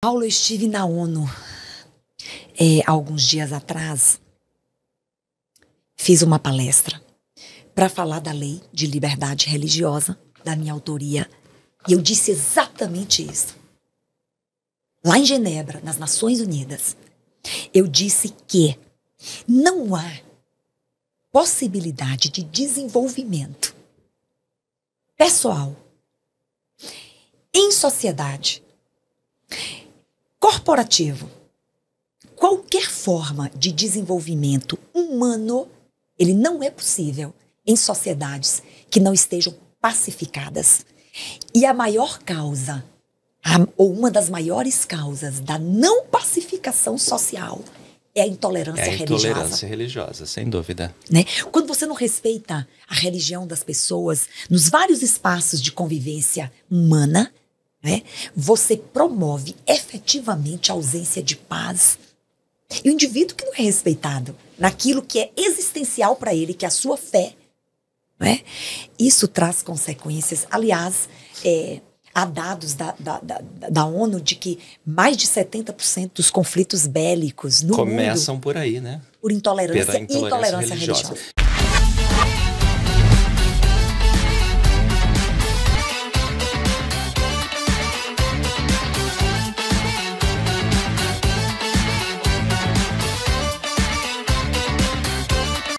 Paulo, eu estive na ONU é, alguns dias atrás, fiz uma palestra para falar da lei de liberdade religiosa, da minha autoria, e eu disse exatamente isso. Lá em Genebra, nas Nações Unidas, eu disse que não há possibilidade de desenvolvimento pessoal em sociedade corporativo. Qualquer forma de desenvolvimento humano, ele não é possível em sociedades que não estejam pacificadas. E a maior causa, a, ou uma das maiores causas da não pacificação social é a intolerância religiosa. É a religiosa. intolerância religiosa, sem dúvida. Né? Quando você não respeita a religião das pessoas nos vários espaços de convivência humana, né, você promove efetivamente a ausência de paz. E o indivíduo que não é respeitado naquilo que é existencial para ele, que é a sua fé, né, isso traz consequências. Aliás, é, há dados da, da, da, da, ONU de que mais de 70% dos conflitos bélicos no Começam mundo... Começam por aí, né? Por intolerância, intolerância e intolerância religiosa. religiosa.